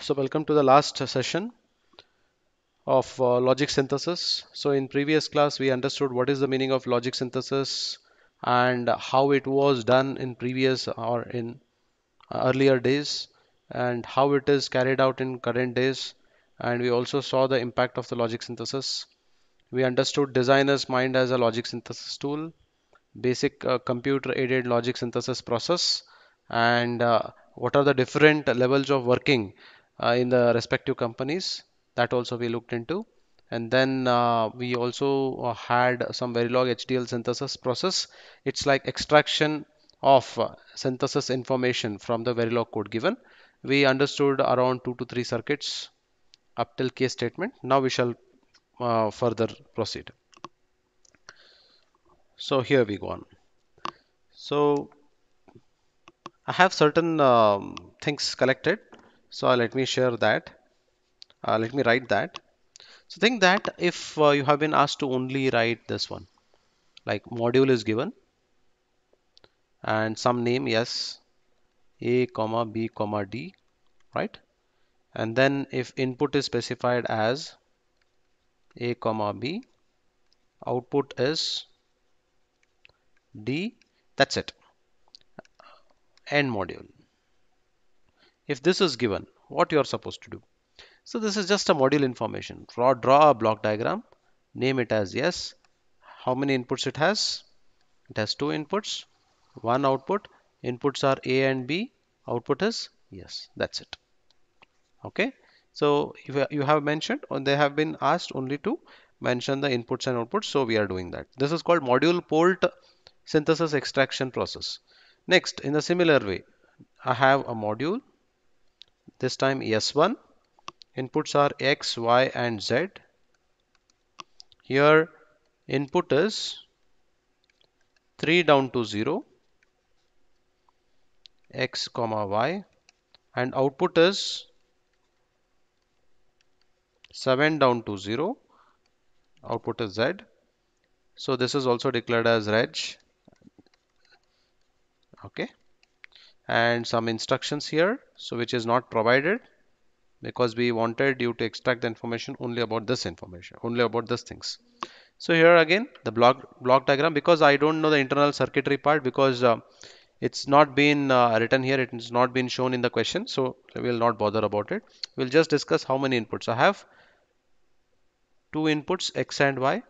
so welcome to the last session of uh, logic synthesis so in previous class we understood what is the meaning of logic synthesis and how it was done in previous or in uh, earlier days and how it is carried out in current days and we also saw the impact of the logic synthesis we understood designer's mind as a logic synthesis tool basic uh, computer aided logic synthesis process and uh, what are the different levels of working uh, in the respective companies that also we looked into and then uh, we also uh, had some Verilog HDL synthesis process. It's like extraction of uh, synthesis information from the Verilog code given. We understood around two to three circuits up till case statement. Now we shall uh, further proceed. So here we go on. So I have certain um, things collected so uh, let me share that uh, let me write that so think that if uh, you have been asked to only write this one like module is given and some name yes a comma b comma d right and then if input is specified as a comma b output is d that's it end module if this is given, what you are supposed to do? So this is just a module information. Draw, draw a block diagram, name it as yes. How many inputs it has? It has two inputs, one output. Inputs are A and B. Output is yes. That's it. Okay. So if you have mentioned, or they have been asked only to mention the inputs and outputs. So we are doing that. This is called module port synthesis extraction process. Next, in a similar way, I have a module this time s1 inputs are x y and z here input is 3 down to 0 x comma y and output is 7 down to 0 output is z so this is also declared as reg okay and some instructions here so which is not provided because we wanted you to extract the information only about this information only about these things so here again the block block diagram because I don't know the internal circuitry part because uh, it's not been uh, written here it's not been shown in the question so we'll not bother about it we'll just discuss how many inputs I have two inputs X and Y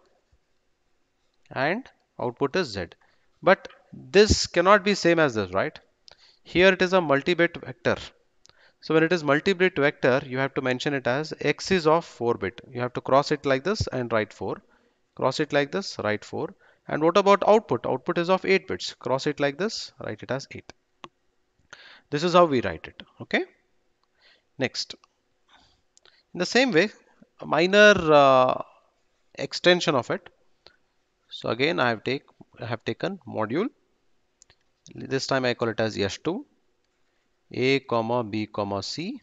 and output is Z but this cannot be same as this right here it is a multi-bit vector. So when it is multi-bit vector, you have to mention it as x is of 4 bit. You have to cross it like this and write 4. Cross it like this, write 4. And what about output? Output is of 8 bits. Cross it like this, write it as 8. This is how we write it. Okay. Next. In the same way, a minor uh, extension of it. So again, I have take I have taken module this time I call it as s2 a comma b comma c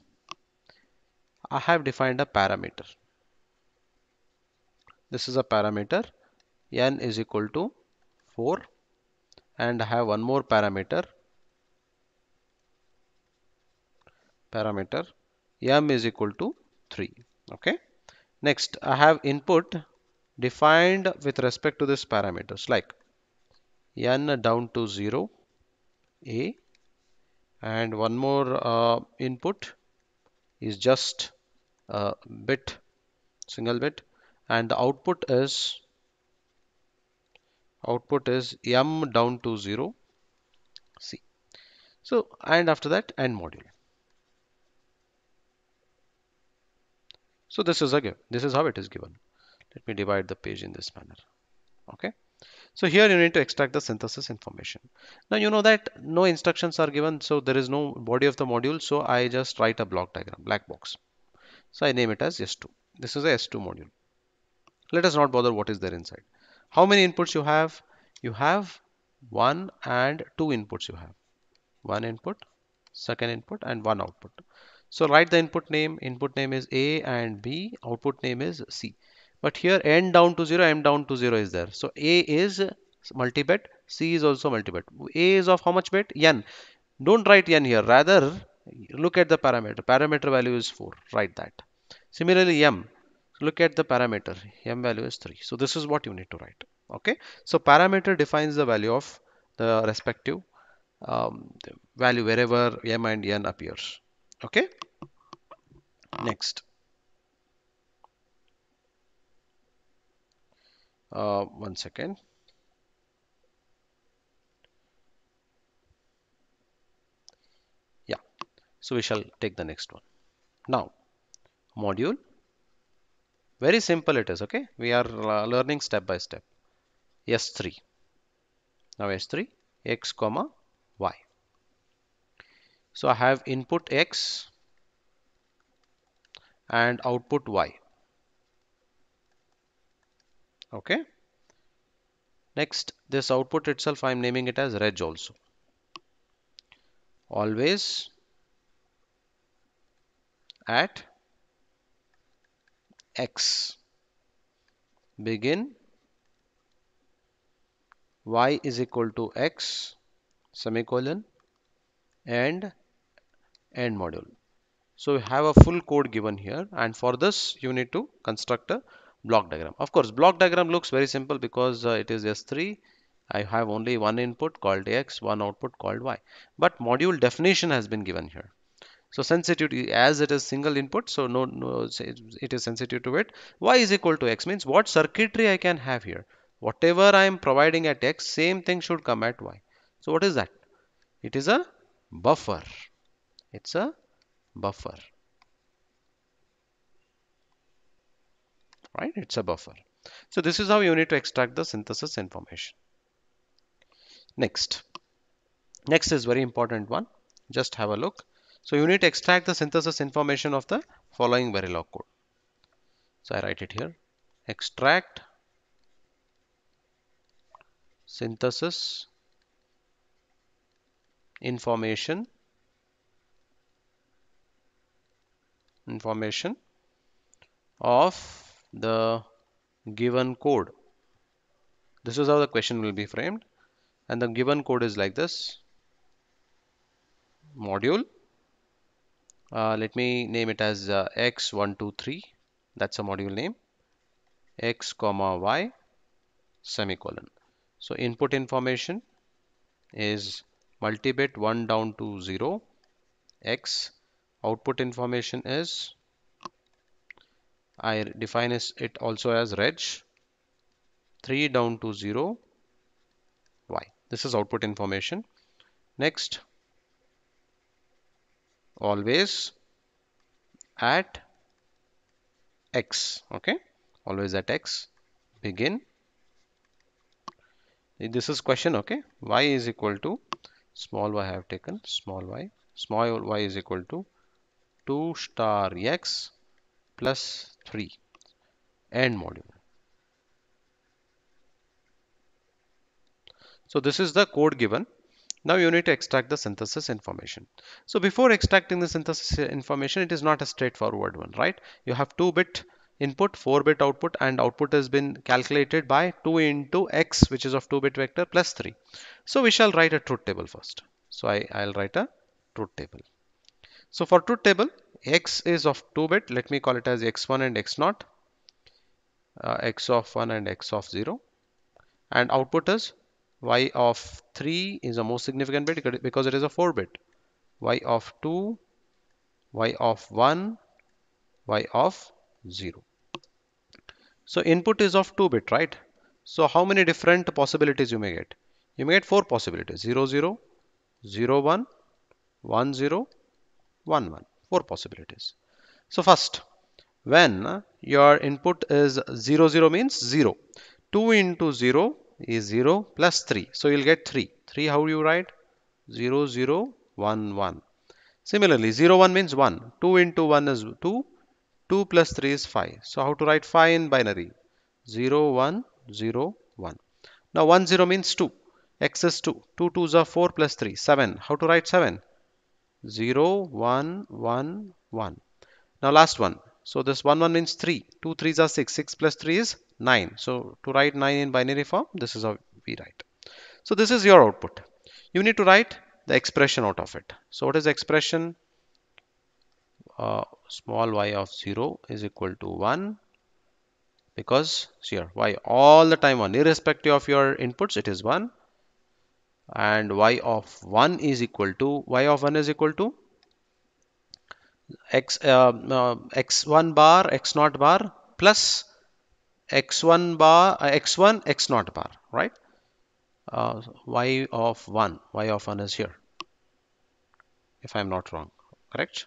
I have defined a parameter this is a parameter n is equal to 4 and I have one more parameter parameter m is equal to 3 okay next I have input defined with respect to this parameters like n down to 0 a and one more uh, input is just a bit single bit and the output is output is m down to 0 c so and after that N module so this is again this is how it is given let me divide the page in this manner okay so here you need to extract the synthesis information. Now you know that no instructions are given, so there is no body of the module. So I just write a block diagram, black box. So I name it as S2. This is a S2 module. Let us not bother what is there inside. How many inputs you have? You have one and two inputs you have. One input, second input and one output. So write the input name. Input name is A and B. Output name is C but here n down to 0 m down to 0 is there so a is multi bit, c is also multi bit. a is of how much bit n don't write n here rather look at the parameter parameter value is 4 write that similarly m look at the parameter m value is 3 so this is what you need to write okay so parameter defines the value of the respective um, value wherever m and n appears okay next uh, one second yeah so we shall take the next one now module very simple it is okay we are uh, learning step by step s3 now s3 x comma y so I have input x and output y okay next this output itself I'm naming it as reg also always at x begin y is equal to x semicolon and end module so we have a full code given here and for this you need to construct a block diagram. Of course, block diagram looks very simple because uh, it is S3. I have only one input called X, one output called Y. But module definition has been given here. So sensitivity as it is single input, so no, no it is sensitive to it. Y is equal to X means what circuitry I can have here. Whatever I am providing at X, same thing should come at Y. So what is that? It is a buffer. It's a buffer. right? It's a buffer. So this is how you need to extract the synthesis information. Next. Next is very important one. Just have a look. So you need to extract the synthesis information of the following Verilog code. So I write it here. Extract synthesis information information of the given code. This is how the question will be framed. And the given code is like this module. Uh, let me name it as uh, x123. That's a module name. x comma y semicolon. So input information is multi-bit 1 down to 0 x output information is I define it also as reg 3 down to 0 y. This is output information. Next, always at x. Okay, always at x. Begin. This is question. Okay, y is equal to small y I have taken small y. Small y is equal to 2 star x plus 3 and module. So this is the code given. Now you need to extract the synthesis information. So before extracting the synthesis information, it is not a straightforward one, right? You have 2-bit input, 4-bit output and output has been calculated by 2 into x which is of 2-bit vector plus 3. So we shall write a truth table first. So I, I'll write a truth table. So for truth table, x is of 2 bit let me call it as x1 and x0 uh, x of 1 and x of 0 and output is y of 3 is the most significant bit because it is a 4 bit y of 2 y of 1 y of 0 so input is of 2 bit right so how many different possibilities you may get you may get four possibilities 0 0 0 1 1 0 1 1 four possibilities. So first, when your input is 0, 0 means 0. 2 into 0 is 0 plus 3. So you'll get 3. 3 how you write? 0, 0, 1, 1. Similarly, 0, 1 means 1. 2 into 1 is 2. 2 plus 3 is 5. So how to write 5 in binary? 0, 1, 0, 1. Now 1, 0 means 2. X is 2. 2 2s are 4 plus 3. 7. How to write 7? 0, 1, 1, 1. Now last one. So this 1, 1 means 3. 2 3s are 6. 6 plus 3 is 9. So to write 9 in binary form, this is how we write. So this is your output. You need to write the expression out of it. So what is the expression? Uh, small y of 0 is equal to 1 because here y all the time 1 irrespective of your inputs it is 1 and y of 1 is equal to y of 1 is equal to x uh, uh, x1 bar x naught bar plus x1 bar uh, x1 x naught bar right uh, y of 1 y of 1 is here if i'm not wrong correct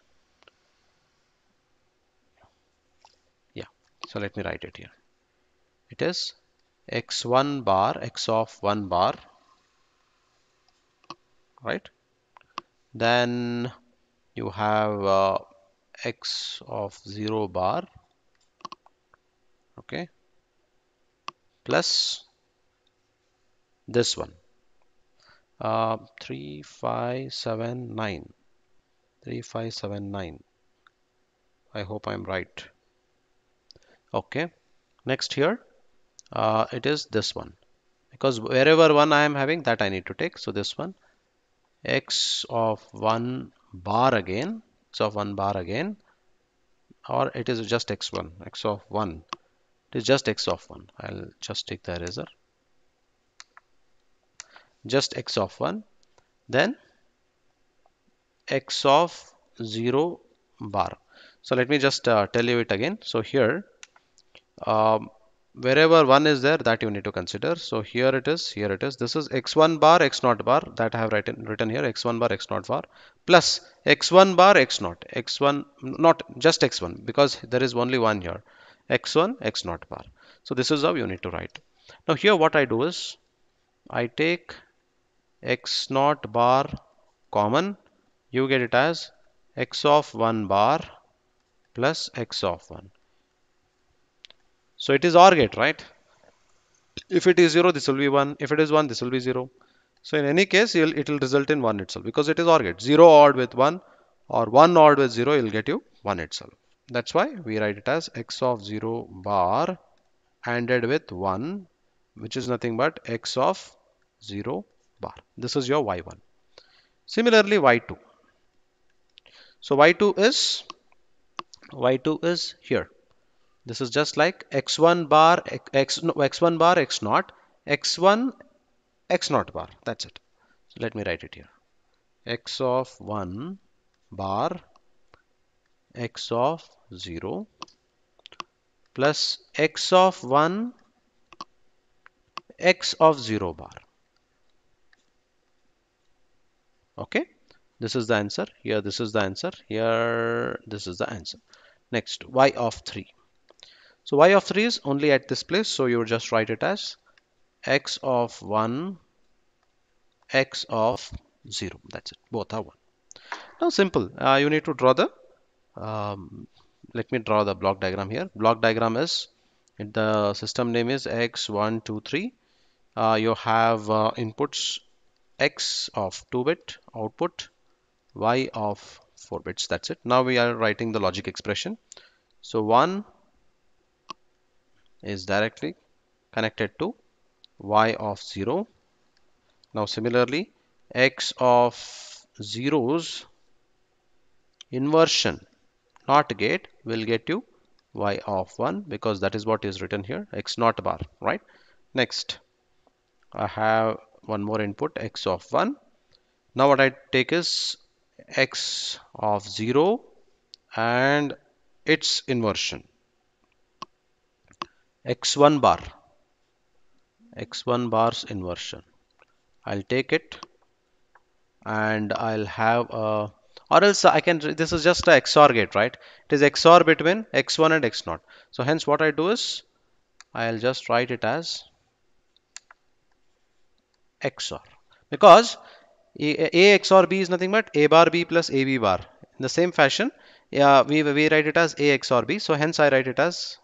yeah so let me write it here it is x1 bar x of 1 bar right then you have uh, x of 0 bar okay plus this one uh, 3579 3579 I hope I'm right okay next here uh, it is this one because wherever one I am having that I need to take so this one x of 1 bar again x of 1 bar again or it is just x1 x of 1 it is just x of 1 I'll just take the eraser just x of 1 then x of 0 bar so let me just uh, tell you it again so here um, wherever 1 is there that you need to consider so here it is here it is this is x1 bar x 0 bar that I have written written here x1 bar x 0 bar plus x1 bar x 0 x1 not just x1 because there is only one here x1 x 0 bar so this is how you need to write now here what I do is I take x 0 bar common you get it as x of 1 bar plus x of 1 so it is OR gate, right? If it is 0, this will be 1. If it is 1, this will be 0. So in any case, it will result in 1 itself because it is OR gate. 0 odd with 1 or 1 odd with 0 will get you 1 itself. That's why we write it as x of 0 bar ANDed with 1 which is nothing but x of 0 bar. This is your y1. Similarly, y2. So y2 is y2 is here. This is just like x1 bar, x, x1 bar, x 0 x1, x 0 bar. That's it. So let me write it here. x of 1 bar, x of 0 plus x of 1, x of 0 bar. Okay this is the answer here this is the answer here this is the answer next y of 3 so y of 3 is only at this place, so you just write it as x of 1, x of 0. That's it, both are 1. Now simple, uh, you need to draw the, um, let me draw the block diagram here. Block diagram is, the system name is x, 1, 2, 3. Uh, you have uh, inputs x of 2 bit, output y of 4 bits. That's it. Now we are writing the logic expression. So 1, is directly connected to y of 0. Now similarly, x of zeros inversion not gate will get you y of 1 because that is what is written here x not bar right next I have one more input x of 1 now what I take is x of 0 and its inversion x1 bar x1 bars inversion I'll take it and I'll have a or else I can this is just a XOR gate right it is XOR between x1 and x0 so hence what I do is I'll just write it as XOR because a, a XOR B is nothing but A bar B plus AB bar in the same fashion yeah, we, we write it as A XOR B so hence I write it as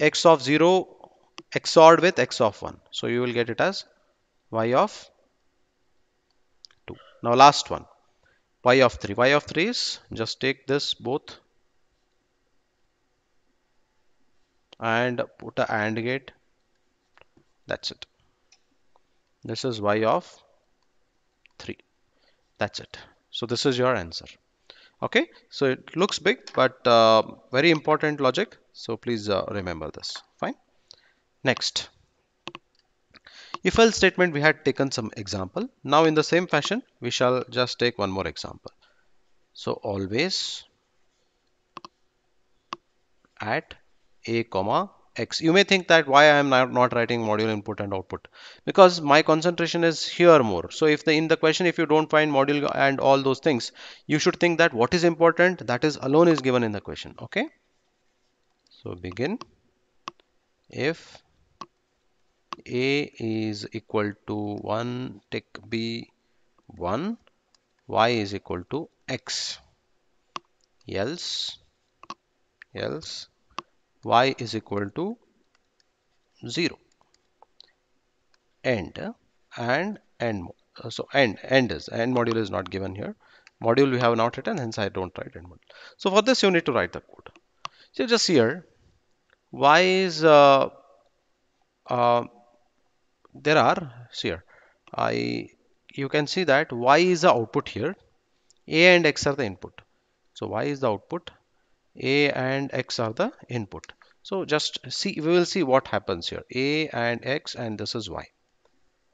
x of 0 XORed with x of 1. So you will get it as y of 2. Now last one, y of 3. y of 3 is just take this both and put a AND gate. That's it. This is y of 3. That's it. So this is your answer. Okay, so it looks big, but uh, very important logic so please uh, remember this fine next if else statement we had taken some example now in the same fashion we shall just take one more example so always at a comma x you may think that why i am not, not writing module input and output because my concentration is here more so if the in the question if you don't find module and all those things you should think that what is important that is alone is given in the question okay so begin if a is equal to 1 take b 1 y is equal to x else else y is equal to 0 end and end uh, so end end is end module is not given here module we have not written hence i don't write end module so for this you need to write the code so just here why is uh, uh, there are here I you can see that y is the output here a and x are the input so y is the output a and x are the input so just see we will see what happens here a and x and this is y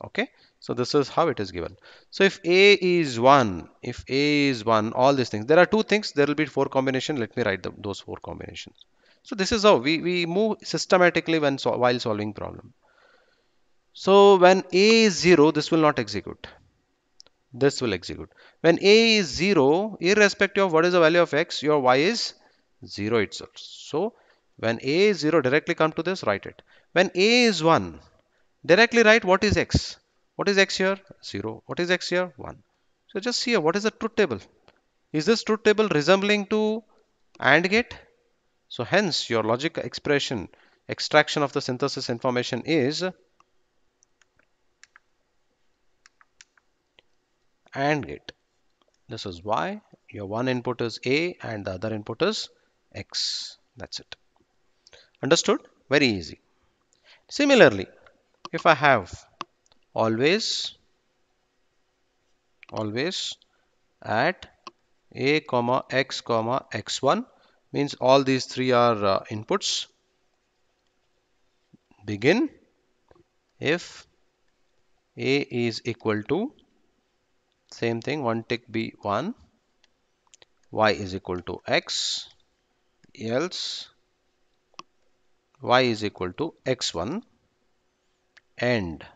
okay so this is how it is given so if a is 1 if a is 1 all these things there are two things there will be four combination let me write those four combinations so this is how we, we move systematically when so while solving problem. So when A is 0, this will not execute. This will execute. When A is 0, irrespective of what is the value of x, your y is 0 itself. So when A is 0, directly come to this, write it. When A is 1, directly write what is x. What is x here? 0. What is x here? 1. So just see what is the truth table. Is this truth table resembling to AND gate? So hence your logic expression extraction of the synthesis information is AND gate. This is why your one input is A and the other input is X. That's it. Understood? Very easy. Similarly, if I have always always at a comma x comma x1 means all these three are uh, inputs begin if a is equal to same thing one tick b1 y is equal to x else y is equal to x1 and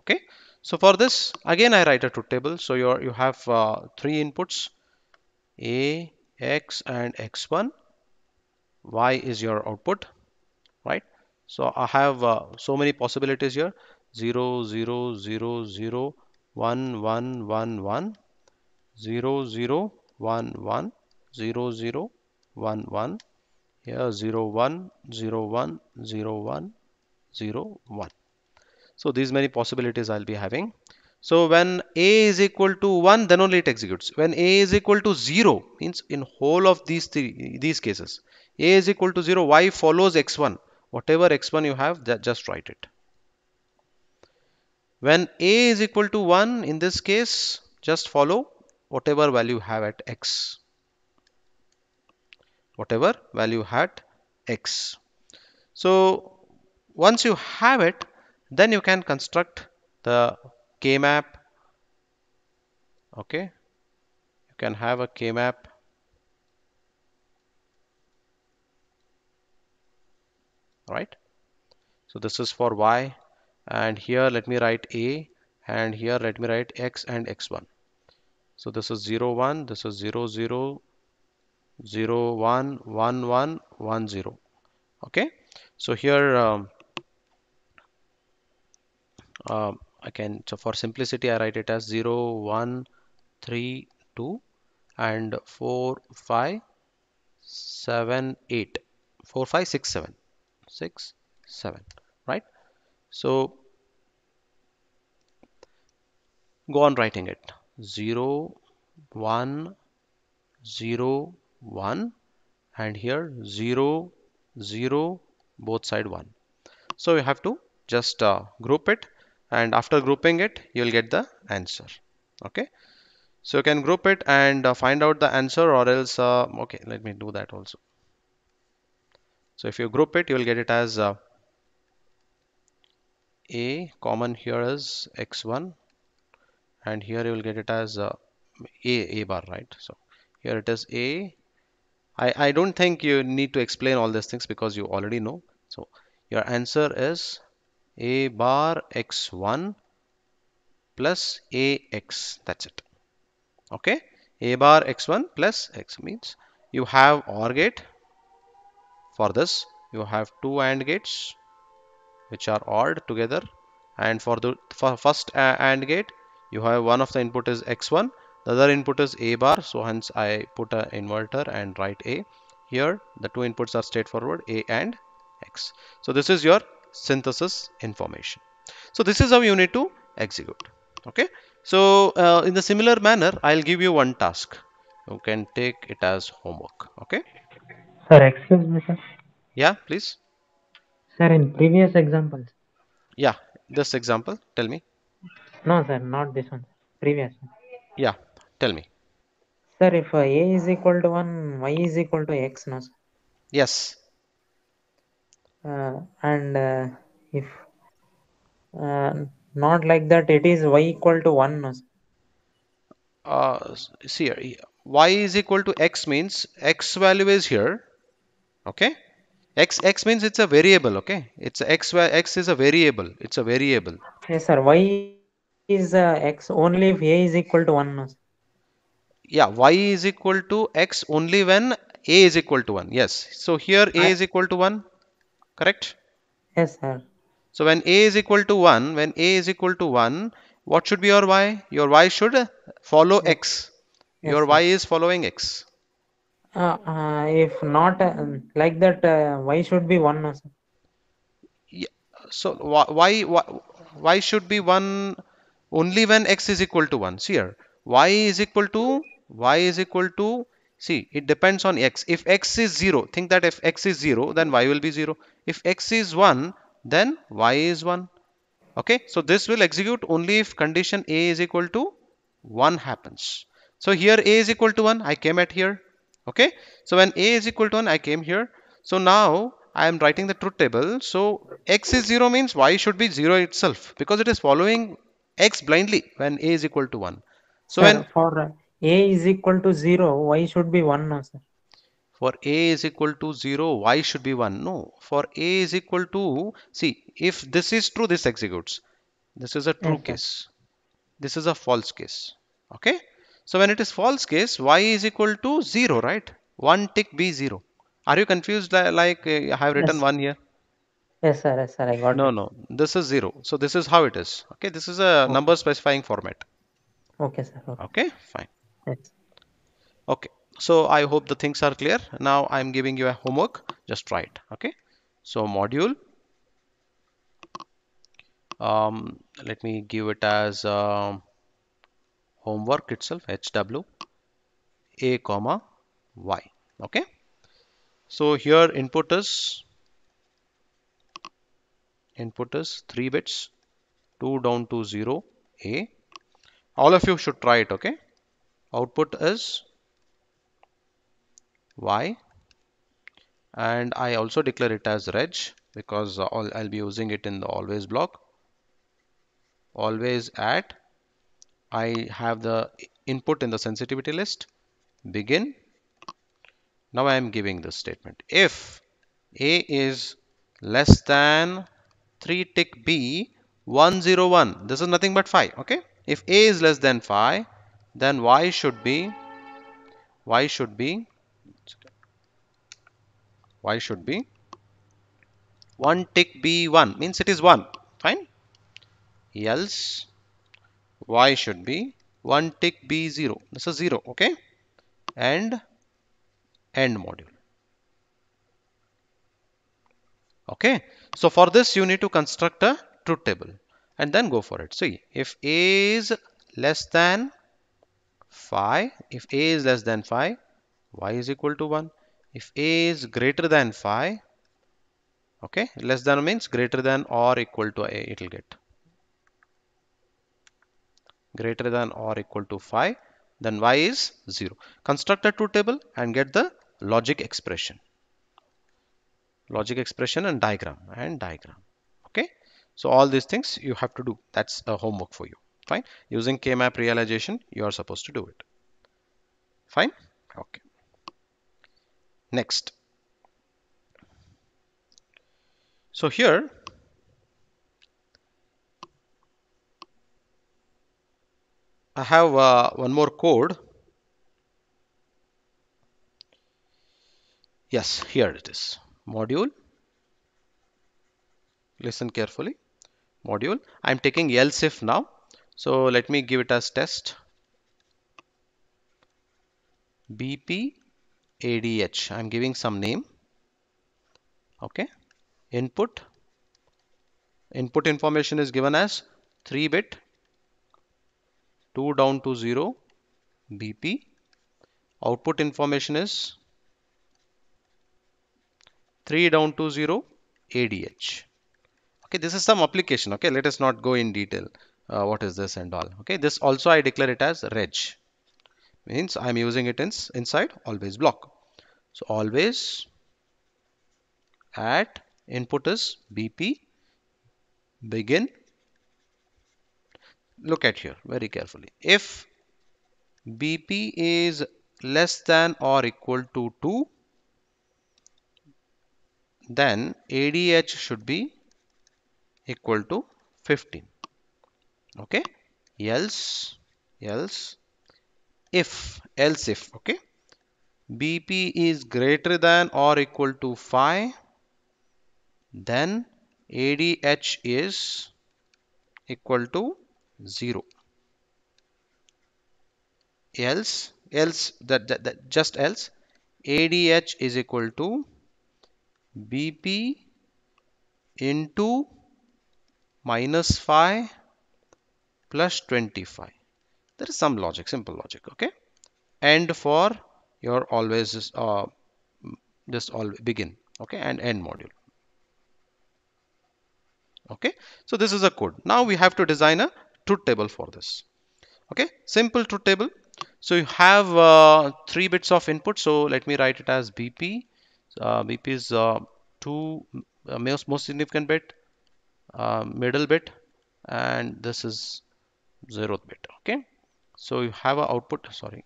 okay so for this again I write a truth table so you you have uh, three inputs a x and x1 y is your output right so I have uh, so many possibilities here 0 0 0 0 1 1 1 1 0 0 1 1 0 0 1 1 here 0 1 0 1 0 1 0 1 so these many possibilities I'll be having so when a is equal to 1, then only it executes. When a is equal to 0, means in whole of these three, these cases, a is equal to 0, y follows x1. Whatever x1 you have, just write it. When a is equal to 1, in this case, just follow whatever value you have at x. Whatever value at x. So once you have it, then you can construct the K-map, Okay, you can have a K-map, Right. So this is for y, and here let me write a, and here let me write x and x1. So this is 0, 1, this is 0, 0, 0, 1, 1, 1, 1, 0. Okay. So here um, uh, I can so for simplicity I write it as 0 1 3 2 and 4 5 7 8 4 5 6 7 6 7 right so go on writing it 0 1 0 1 and here 0 0 both side 1 so you have to just uh, group it and after grouping it you'll get the answer okay so you can group it and uh, find out the answer or else uh, okay let me do that also so if you group it you'll get it as uh, a common here is x1 and here you will get it as uh, a a bar right so here it is a I, I don't think you need to explain all these things because you already know so your answer is a bar x1 plus ax that's it okay a bar x1 plus x means you have OR gate for this you have two AND gates which are ORed together and for the for first AND gate you have one of the input is x1 the other input is a bar so hence I put a inverter and write a here the two inputs are straightforward a and x so this is your synthesis information. So this is how you need to execute. Okay. So uh, in the similar manner, I'll give you one task. You can take it as homework. Okay. Sir, excuse me, sir. Yeah, please. Sir, in previous examples. Yeah, this example. Tell me. No, sir, not this one. Previous. One. Yeah, tell me. Sir, if uh, a is equal to 1, y is equal to x, no, sir? Yes, uh, and uh, if uh, not like that it is y equal to 1 uh, see here y is equal to x means x value is here okay x x means it's a variable okay it's a x x is a variable it's a variable yes sir y is uh, x only if a is equal to 1 yeah y is equal to x only when a is equal to 1 yes so here a I... is equal to 1 correct yes sir so when a is equal to 1 when a is equal to 1 what should be your y your y should follow yes. x your y is following x uh, uh, if not uh, like that uh, y should be 1 sir. Yeah. so why, why y should be 1 only when x is equal to 1 so here y is equal to y is equal to See, it depends on x. If x is 0, think that if x is 0, then y will be 0. If x is 1, then y is 1. Okay, so this will execute only if condition A is equal to 1 happens. So here A is equal to 1, I came at here. Okay, so when A is equal to 1, I came here. So now I am writing the truth table. So x is 0 means y should be 0 itself because it is following x blindly when A is equal to 1. So when... For, a is equal to 0, y should be 1 No. sir. For a is equal to 0, y should be 1. No, for a is equal to, see, if this is true, this executes. This is a true okay. case. This is a false case. Okay. So when it is false case, y is equal to 0, right? 1 tick b 0. Are you confused like uh, I have written yes. 1 here? Yes, sir. Yes, sir. I got No, it. no. This is 0. So this is how it is. Okay. This is a okay. number specifying format. Okay, sir. Okay. okay fine. Okay. So I hope the things are clear. Now I'm giving you a homework. Just try it. Okay. So module. Um, let me give it as uh, homework itself. HW a comma y. Okay. So here input is input is three bits, two down to zero a. All of you should try it. Okay output is y and I also declare it as reg because I'll be using it in the always block always at I have the input in the sensitivity list begin now I am giving this statement if a is less than 3 tick b 101 this is nothing but 5 okay if a is less than 5 then y should be y should be y should be 1 tick b1 means it is 1 fine else y should be 1 tick b0 this is 0 okay and end module okay so for this you need to construct a truth table and then go for it see if a is less than phi if a is less than phi y is equal to 1 if a is greater than phi okay less than means greater than or equal to a it'll get greater than or equal to phi then y is 0 construct a two table and get the logic expression logic expression and diagram and diagram okay so all these things you have to do that's a homework for you fine using K-map realization you are supposed to do it fine okay next so here I have uh, one more code yes here it is module listen carefully module I'm taking else if now so let me give it as test. BP ADH. I'm giving some name. Okay. Input. Input information is given as 3 bit 2 down to 0 BP. Output information is 3 down to 0 ADH. Okay, this is some application. Okay, let us not go in detail uh, what is this and all okay this also I declare it as reg means I'm using it in, inside always block so always at input is BP begin look at here very carefully if BP is less than or equal to 2 then ADH should be equal to 15 okay else else if else if okay bp is greater than or equal to phi then adh is equal to 0 else else that, that, that just else adh is equal to bp into minus phi plus 25 there is some logic simple logic okay and for your always uh, just all begin okay and end module okay so this is a code now we have to design a truth table for this okay simple truth table so you have uh, three bits of input so let me write it as bp uh, bp is uh, two uh, most, most significant bit uh, middle bit and this is zeroth bit okay so you have a output sorry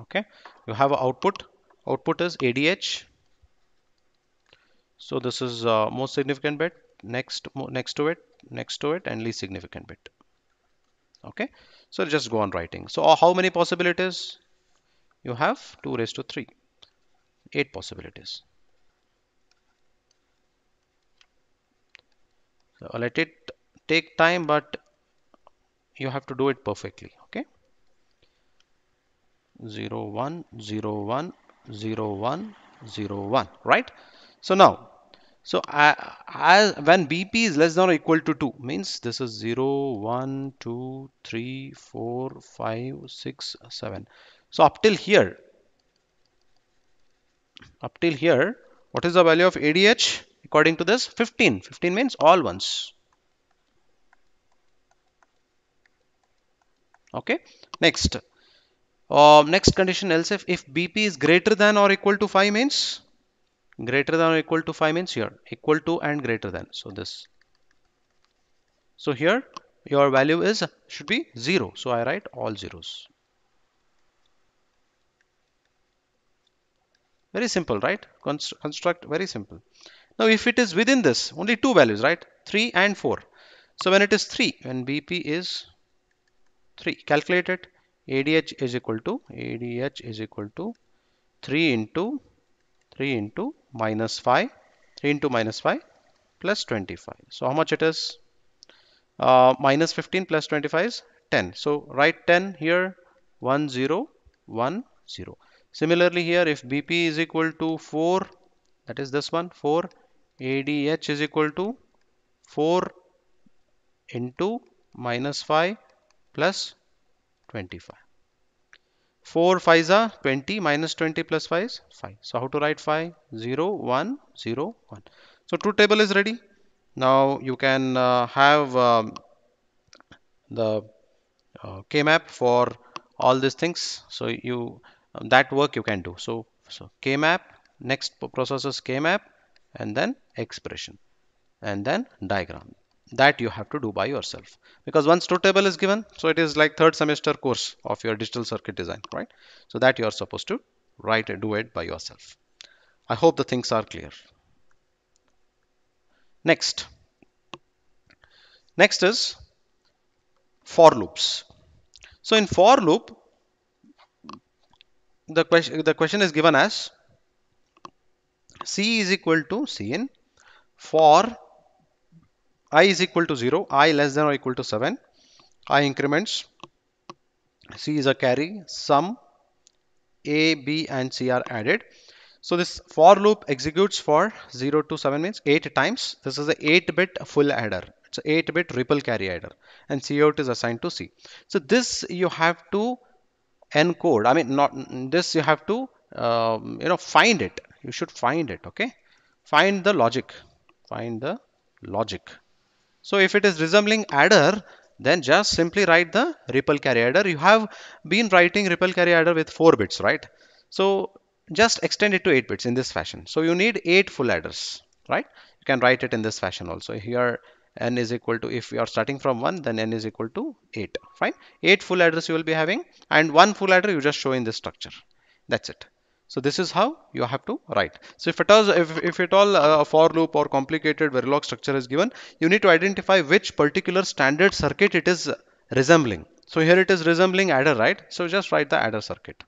okay you have an output output is ADH so this is uh, most significant bit next next to it next to it and least significant bit okay so just go on writing so uh, how many possibilities you have 2 raised to 3 eight possibilities. So let it take time, but you have to do it perfectly. Okay. 0, 1, 0, 1, 0, 1, 0, 1, right? So now, so I, uh, I, when BP is less than or equal to 2, means this is 0, 1, 2, 3, 4, 5, 6, 7. So up till here, up till here what is the value of ADH according to this 15 15 means all ones okay next uh, next condition else if, if BP is greater than or equal to 5 means greater than or equal to 5 means here equal to and greater than so this so here your value is should be 0 so I write all zeros Very simple, right? Const construct, very simple. Now, if it is within this, only two values, right? 3 and 4. So, when it is 3, when BP is 3, calculate it. ADH is equal to, ADH is equal to 3 into, 3 into minus 5, 3 into minus 5 plus 25. So, how much it is? Uh, minus 15 plus 25 is 10. So, write 10 here, 1, 0, 1, 0. Similarly here if BP is equal to 4 that is this one 4 ADH is equal to 4 into minus 5 plus 25. 4 5 a 20 minus 20 plus 5 is 5. So how to write 5? 0 1 0 1. So truth table is ready. Now you can uh, have um, the uh, K map for all these things. So you um, that work you can do so so kmap next processes kmap and then expression and then diagram that you have to do by yourself because once truth table is given so it is like third semester course of your digital circuit design right so that you are supposed to write and do it by yourself i hope the things are clear next next is for loops so in for loop the question the question is given as C is equal to Cn for i is equal to 0, i less than or equal to 7, i increments, C is a carry, sum A, B and C are added. So this for loop executes for 0 to 7 means 8 times. This is a 8 bit full adder. It's a 8 bit ripple carry adder and C out is assigned to C. So this you have to encode i mean not this you have to um, you know find it you should find it okay find the logic find the logic so if it is resembling adder then just simply write the ripple carry adder you have been writing ripple carry adder with 4 bits right so just extend it to 8 bits in this fashion so you need 8 full adders right you can write it in this fashion also here n is equal to if you are starting from 1 then n is equal to 8 fine 8 full adders you will be having and one full adder you just show in this structure that's it so this is how you have to write. So if at all, if, if at all uh, a for loop or complicated Verilog structure is given, you need to identify which particular standard circuit it is resembling. So here it is resembling adder, right? So just write the adder circuit,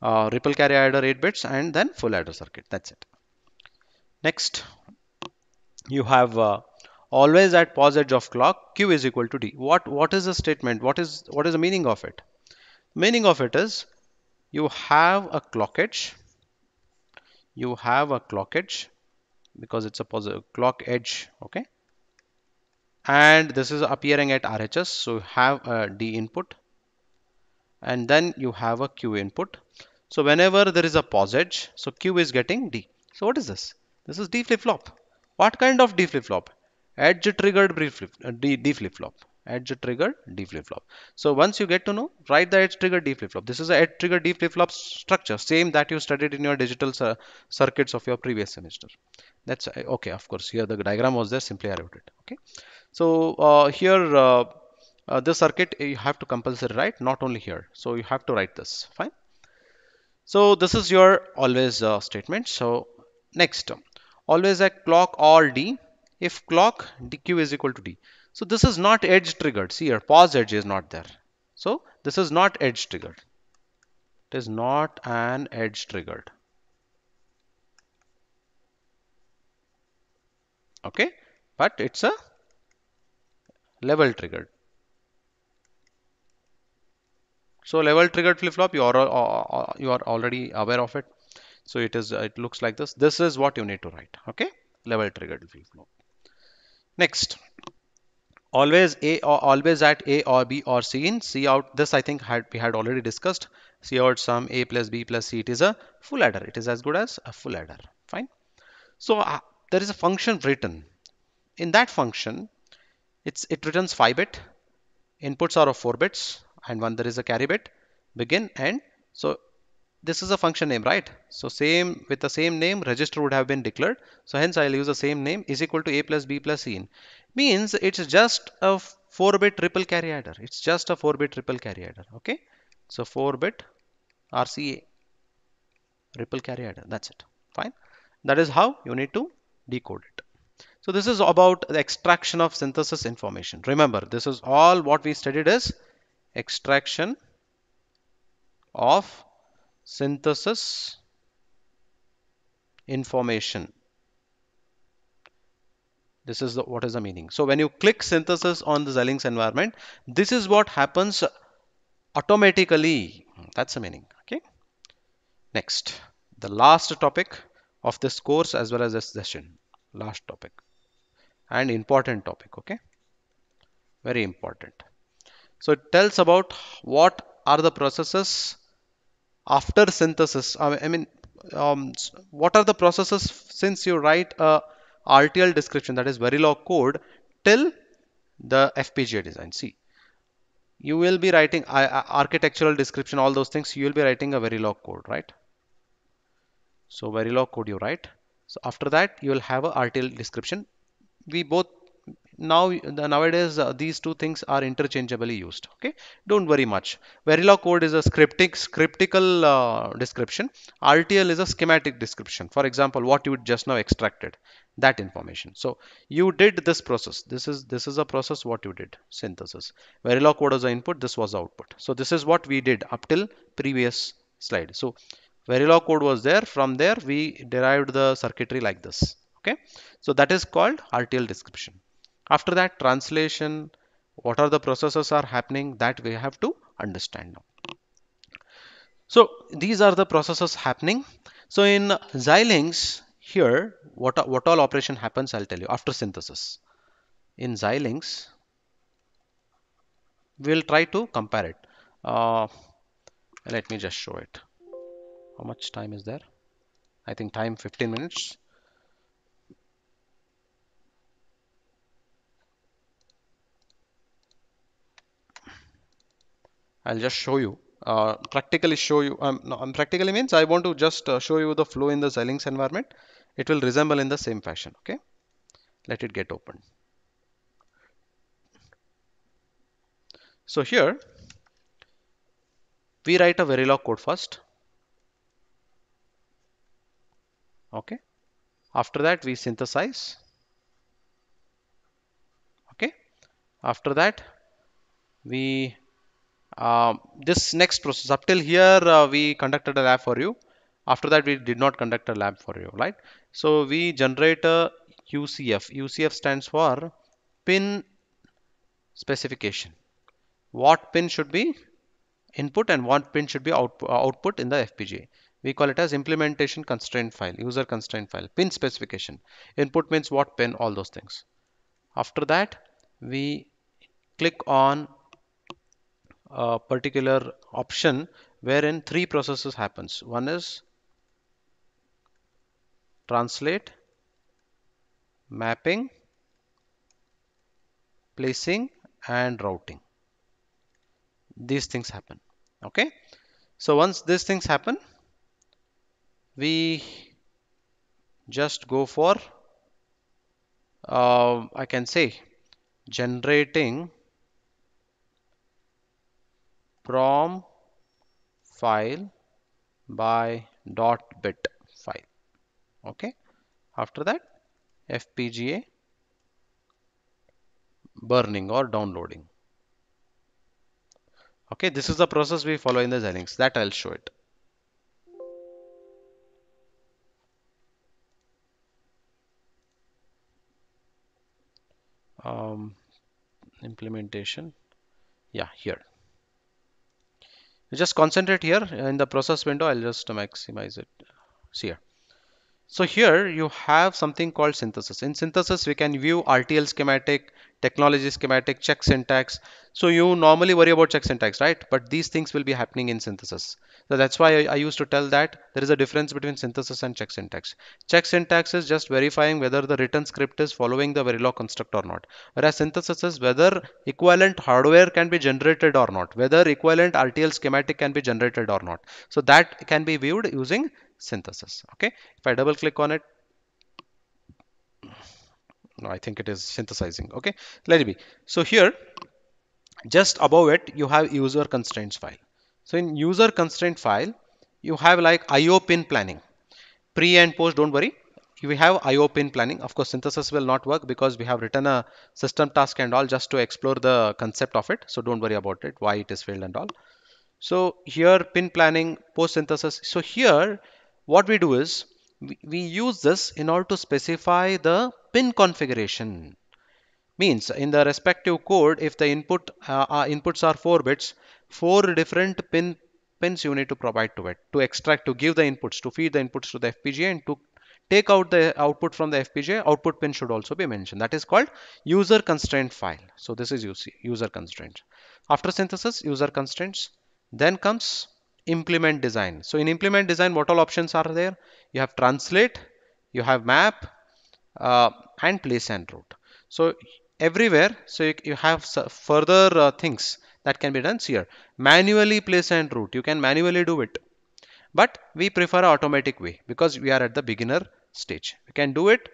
uh, ripple carry adder 8 bits and then full adder circuit. That's it. Next, you have uh, always at pause edge of clock q is equal to d what what is the statement what is what is the meaning of it meaning of it is you have a clock edge you have a clock edge because it's a positive clock edge okay and this is appearing at RHS so you have a D input and then you have a Q input so whenever there is a pause edge so Q is getting D so what is this this is D flip-flop what kind of D flip-flop edge triggered uh, D flip-flop edge triggered D flip-flop so once you get to know write the edge triggered D flip-flop this is a edge triggered D flip-flop structure same that you studied in your digital circuits of your previous semester that's uh, okay of course here the diagram was there simply I wrote it okay so uh, here uh, uh, this circuit uh, you have to compulsory write not only here so you have to write this fine so this is your always uh, statement so next always a clock or d if clock dq is equal to d. So this is not edge triggered. See here, pause edge is not there. So this is not edge triggered. It is not an edge triggered. Okay, but it's a level triggered. So level triggered flip-flop, you are uh, uh, uh you are already aware of it. So it is uh, it looks like this. This is what you need to write. Okay, level triggered flip-flop. Next, always A or always at A or B or C in C out. This I think had, we had already discussed. C out sum A plus B plus C. It is a full adder. It is as good as a full adder. Fine. So uh, there is a function written. In that function, it's it returns 5 bit. Inputs are of 4 bits and one there is a carry bit. Begin and so this is a function name right so same with the same name register would have been declared so hence I'll use the same name is equal to a plus b plus c in means it's just a 4 bit triple carry adder it's just a 4 bit triple carry adder okay so 4 bit RCA triple carry adder that's it fine that is how you need to decode it so this is about the extraction of synthesis information remember this is all what we studied is extraction of synthesis information this is the, what is the meaning so when you click synthesis on the Xilinx environment this is what happens automatically that's the meaning okay next the last topic of this course as well as this session last topic and important topic okay very important so it tells about what are the processes after synthesis i mean um, what are the processes since you write a rtl description that is verilog code till the fpga design see you will be writing architectural description all those things you will be writing a verilog code right so verilog code you write so after that you will have a rtl description we both now the, nowadays uh, these two things are interchangeably used okay don't worry much verilog code is a scriptic scriptical uh, description rtl is a schematic description for example what you just now extracted that information so you did this process this is this is a process what you did synthesis verilog code was input this was output so this is what we did up till previous slide so verilog code was there from there we derived the circuitry like this okay so that is called rtl description after that translation, what are the processes are happening that we have to understand now. So these are the processes happening. So in Xilinx here, what, what all operation happens, I'll tell you after synthesis. In Xilinx, we'll try to compare it. Uh, let me just show it. How much time is there? I think time 15 minutes. I'll just show you uh, practically show you um, no, um, practically means I want to just uh, show you the flow in the Xilinx environment it will resemble in the same fashion okay let it get opened so here we write a Verilog code first okay after that we synthesize okay after that we um, this next process up till here uh, we conducted a lab for you after that we did not conduct a lab for you right so we generate a UCF UCF stands for pin specification what pin should be input and what pin should be output, uh, output in the FPGA we call it as implementation constraint file user constraint file pin specification input means what pin all those things after that we click on a particular option wherein three processes happens one is translate mapping placing and routing these things happen okay so once these things happen we just go for uh, I can say generating prom file by dot bit file okay after that fpga burning or downloading okay this is the process we follow in the Xilinx that I'll show it um, implementation yeah here just concentrate here in the process window I'll just maximize it see here so here you have something called synthesis. In synthesis, we can view RTL schematic, technology schematic, check syntax. So you normally worry about check syntax, right? But these things will be happening in synthesis. So that's why I, I used to tell that there is a difference between synthesis and check syntax. Check syntax is just verifying whether the written script is following the Verilog construct or not. Whereas synthesis is whether equivalent hardware can be generated or not, whether equivalent RTL schematic can be generated or not. So that can be viewed using synthesis. Okay, if I double click on it, no, I think it is synthesizing. Okay, let it be. So here, just above it, you have user constraints file. So in user constraint file, you have like IO pin planning. Pre and post, don't worry. We have IO pin planning. Of course, synthesis will not work because we have written a system task and all just to explore the concept of it. So don't worry about it, why it is failed and all. So here pin planning, post synthesis. So here what we do is we, use this in order to specify the pin configuration means in the respective code if the input uh, uh, inputs are 4 bits 4 different pin pins you need to provide to it to extract to give the inputs to feed the inputs to the FPGA and to take out the output from the FPGA output pin should also be mentioned that is called user constraint file so this is UC, user constraint after synthesis user constraints then comes implement design. So in implement design, what all options are there? You have translate, you have map, uh, and place and route. So everywhere, so you, you have further uh, things that can be done here. Manually place and route, you can manually do it. But we prefer automatic way because we are at the beginner stage. We can do it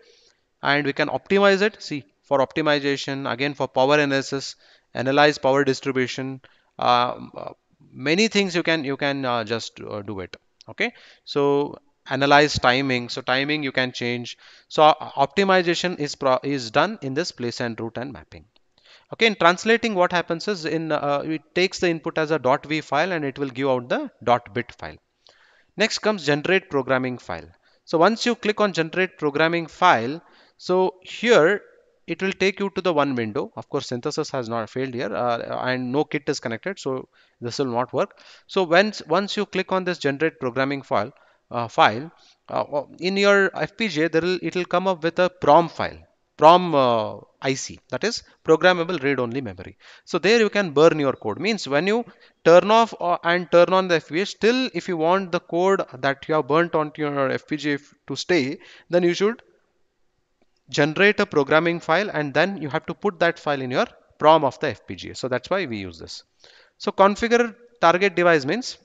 and we can optimize it. See, for optimization, again for power analysis, analyze power distribution, um, uh, many things you can you can uh, just uh, do it okay so analyze timing so timing you can change so optimization is pro is done in this place and route and mapping okay in translating what happens is in uh, it takes the input as a dot v file and it will give out the dot bit file next comes generate programming file so once you click on generate programming file so here it will take you to the one window of course synthesis has not failed here uh, and no kit is connected so this will not work so once once you click on this generate programming file uh, file uh, in your FPGA there will it will come up with a prom file prom uh, IC that is programmable read-only memory so there you can burn your code means when you turn off uh, and turn on the FPGA still if you want the code that you have burnt onto your FPGA to stay then you should generate a programming file and then you have to put that file in your prom of the FPGA. So that's why we use this. So configure target device means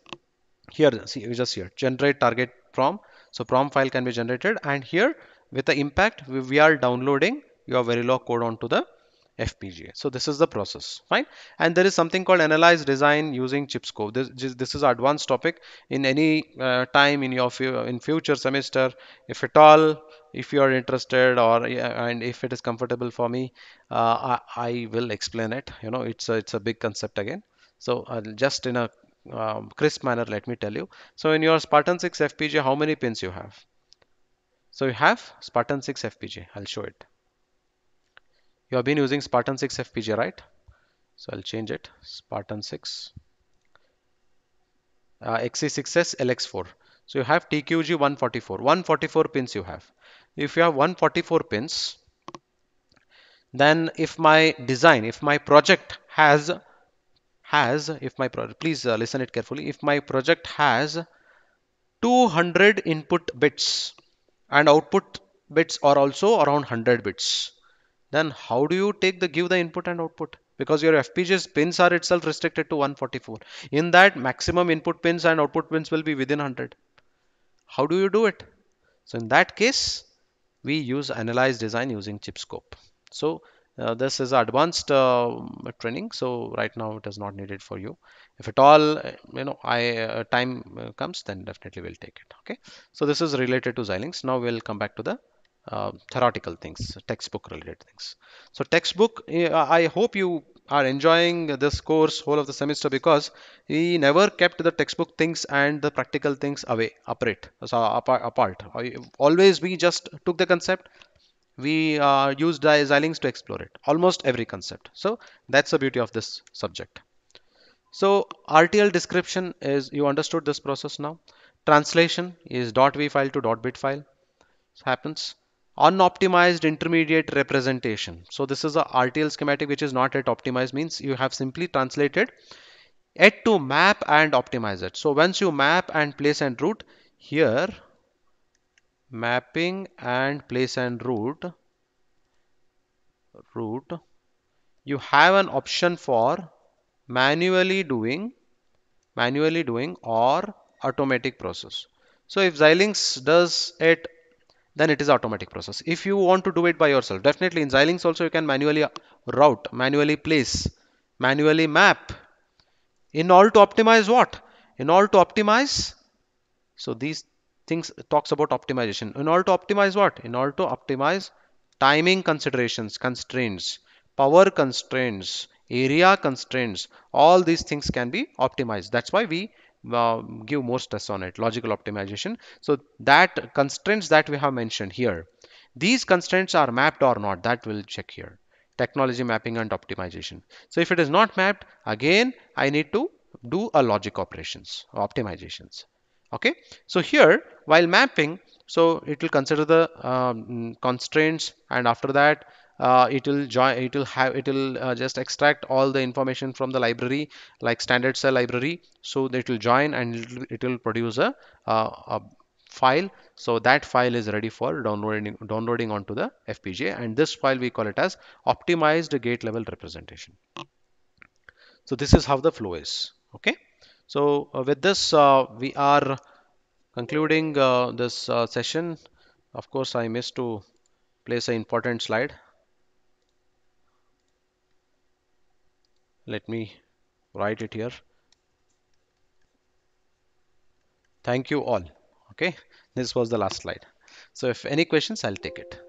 here, see, just here, generate target prom. So prom file can be generated and here with the impact, we, are downloading your Verilog code onto the FPGA. So this is the process, fine. And there is something called analyze design using chipscope. This, this is advanced topic in any uh, time in your in future semester, if at all if you are interested or and if it is comfortable for me uh, I, I, will explain it you know it's a, it's a big concept again so uh, just in a um, crisp manner let me tell you so in your Spartan 6 FPGA how many pins you have so you have Spartan 6 FPGA I'll show it you have been using Spartan 6 FPGA right so I'll change it Spartan 6 uh, 6s LX4 so you have TQG 144 144 pins you have if you have 144 pins then if my design if my project has has if my project please uh, listen it carefully if my project has 200 input bits and output bits are also around 100 bits then how do you take the give the input and output because your FPGA's pins are itself restricted to 144 in that maximum input pins and output pins will be within 100 how do you do it so in that case we use analyze design using chipscope so uh, this is advanced uh, training so right now it is not needed for you if at all uh, you know i uh, time uh, comes then definitely we'll take it okay so this is related to xilinx now we'll come back to the uh, theoretical things textbook related things so textbook eh, i hope you are enjoying this course whole of the semester because he never kept the textbook things and the practical things away apart so apart always we just took the concept we uh, used xylinx to explore it almost every concept so that's the beauty of this subject so rtl description is you understood this process now translation is .v file to .bit file happens unoptimized intermediate representation. So this is a RTL schematic which is not yet optimized means you have simply translated it to map and optimize it. So once you map and place and route here mapping and place and route route you have an option for manually doing manually doing or automatic process. So if Xilinx does it then it is automatic process if you want to do it by yourself definitely in xilinx also you can manually route manually place manually map in all to optimize what in all to optimize so these things talks about optimization in all to optimize what in all to optimize timing considerations constraints power constraints area constraints all these things can be optimized that's why we give more stress on it logical optimization so that constraints that we have mentioned here these constraints are mapped or not that will check here technology mapping and optimization so if it is not mapped again i need to do a logic operations optimizations okay so here while mapping so it will consider the um, constraints and after that uh, it will join it will have it will uh, just extract all the information from the library like standard cell library so it will join and it will produce a, uh, a file so that file is ready for downloading downloading onto the FPGA and this file we call it as optimized gate level representation so this is how the flow is okay so uh, with this uh, we are concluding uh, this session of course I missed to place an important slide let me write it here thank you all okay this was the last slide so if any questions i'll take it